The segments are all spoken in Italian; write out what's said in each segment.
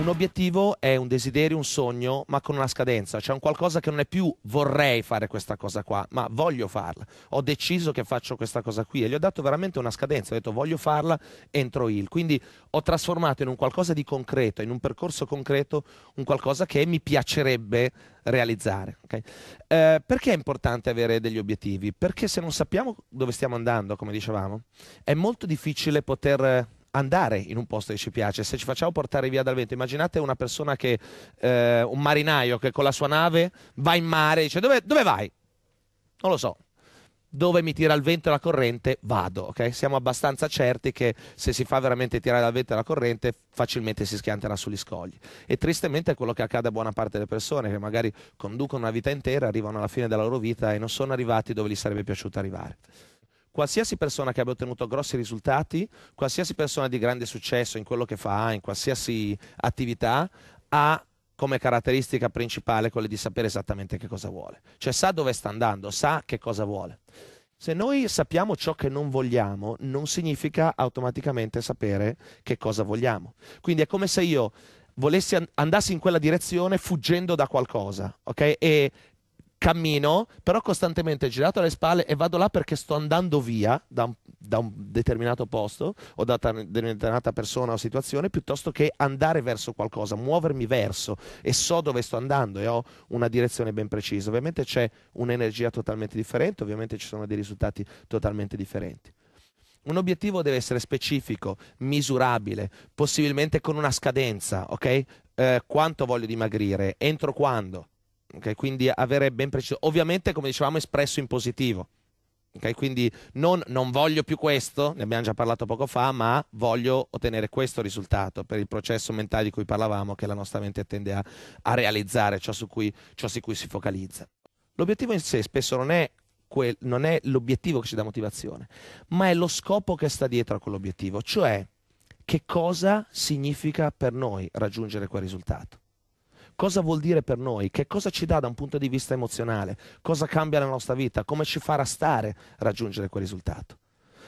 un obiettivo è un desiderio, un sogno, ma con una scadenza, c'è un qualcosa che non è più vorrei fare questa cosa qua, ma voglio farla. Ho deciso che faccio questa cosa qui e gli ho dato veramente una scadenza, ho detto voglio farla entro il. Quindi ho trasformato in un qualcosa di concreto, in un percorso concreto, un qualcosa che mi piacerebbe realizzare. Okay? Eh, perché è importante avere degli obiettivi? Perché se non sappiamo dove stiamo andando, come dicevamo, è molto difficile poter andare in un posto che ci piace, se ci facciamo portare via dal vento, immaginate una persona che, eh, un marinaio che con la sua nave va in mare e dice dove, dove vai? Non lo so, dove mi tira il vento e la corrente vado. Okay? Siamo abbastanza certi che se si fa veramente tirare dal vento e la corrente facilmente si schianterà sugli scogli. E tristemente è quello che accade a buona parte delle persone che magari conducono una vita intera, arrivano alla fine della loro vita e non sono arrivati dove gli sarebbe piaciuto arrivare qualsiasi persona che abbia ottenuto grossi risultati, qualsiasi persona di grande successo in quello che fa, in qualsiasi attività, ha come caratteristica principale quella di sapere esattamente che cosa vuole. Cioè sa dove sta andando, sa che cosa vuole. Se noi sappiamo ciò che non vogliamo, non significa automaticamente sapere che cosa vogliamo. Quindi è come se io volessi andassi in quella direzione fuggendo da qualcosa, ok? E cammino, però costantemente girato alle spalle e vado là perché sto andando via da un, da un determinato posto o da una determinata persona o situazione, piuttosto che andare verso qualcosa, muovermi verso e so dove sto andando e ho una direzione ben precisa. Ovviamente c'è un'energia totalmente differente, ovviamente ci sono dei risultati totalmente differenti. Un obiettivo deve essere specifico, misurabile, possibilmente con una scadenza, ok? Eh, quanto voglio dimagrire? Entro quando? Okay? Quindi avere ben preciso, ovviamente come dicevamo espresso in positivo. Okay? Quindi non, non voglio più questo, ne abbiamo già parlato poco fa, ma voglio ottenere questo risultato per il processo mentale di cui parlavamo, che la nostra mente tende a, a realizzare ciò su, cui, ciò su cui si focalizza. L'obiettivo in sé spesso non è Quel, non è l'obiettivo che ci dà motivazione, ma è lo scopo che sta dietro a quell'obiettivo, cioè che cosa significa per noi raggiungere quel risultato cosa vuol dire per noi, che cosa ci dà da un punto di vista emozionale, cosa cambia la nostra vita, come ci farà stare a raggiungere quel risultato.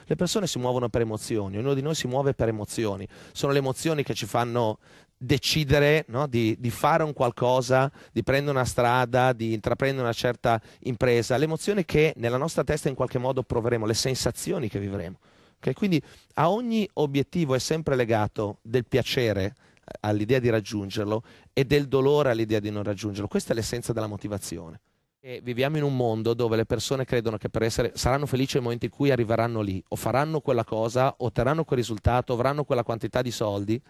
Le persone si muovono per emozioni, ognuno di noi si muove per emozioni, sono le emozioni che ci fanno decidere no? di, di, fare un qualcosa, di prendere una strada, di intraprendere una certa impresa, le emozioni che nella nostra testa in qualche modo proveremo, le sensazioni che vivremo. Okay? Quindi a ogni obiettivo è sempre legato del piacere all'idea di raggiungerlo e del dolore all'idea di non raggiungerlo. Questa è l'essenza della motivazione. E viviamo in un mondo dove le persone credono che per essere saranno felici nel momento in cui arriveranno lì, o faranno quella cosa, otterranno quel risultato, avranno quella quantità di soldi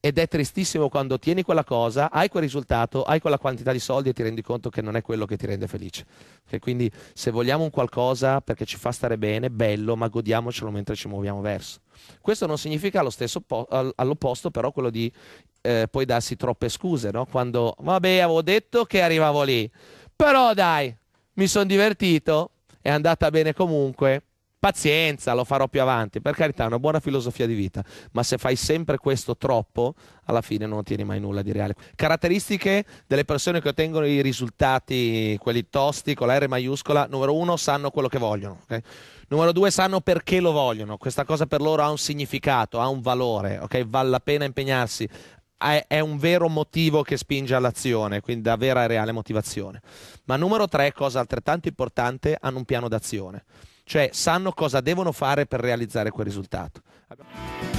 ed è tristissimo quando tieni quella cosa, hai quel risultato, hai quella quantità di soldi e ti rendi conto che non è quello che ti rende felice. E quindi se vogliamo un qualcosa perché ci fa stare bene, bello, ma godiamocelo mentre ci muoviamo verso. Questo non significa allo stesso all'opposto però quello di eh, poi darsi troppe scuse, no? Quando, vabbè, avevo detto che arrivavo lì, però dai, mi sono divertito, è andata bene comunque Pazienza, lo farò più avanti. Per carità, è una buona filosofia di vita, ma se fai sempre questo troppo, alla fine non ottieni mai nulla di reale. Caratteristiche delle persone che ottengono i risultati, quelli tosti, con la R maiuscola, numero uno, sanno quello che vogliono. Okay? Numero due, sanno perché lo vogliono. Questa cosa per loro ha un significato, ha un valore, okay? vale la pena impegnarsi. È un vero motivo che spinge all'azione, quindi da vera e reale motivazione. Ma numero tre, cosa altrettanto importante, hanno un piano d'azione cioè sanno cosa devono fare per realizzare quel risultato.